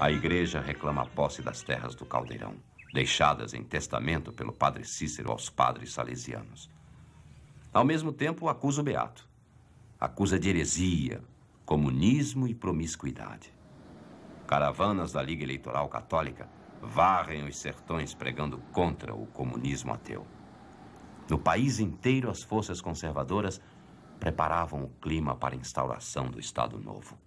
A igreja reclama a posse das terras do Caldeirão, deixadas em testamento pelo padre Cícero aos padres salesianos. Ao mesmo tempo, acusa o Beato. Acusa de heresia, comunismo e promiscuidade. Caravanas da Liga Eleitoral Católica varrem os sertões pregando contra o comunismo ateu. No país inteiro, as forças conservadoras preparavam o clima para a instauração do Estado Novo.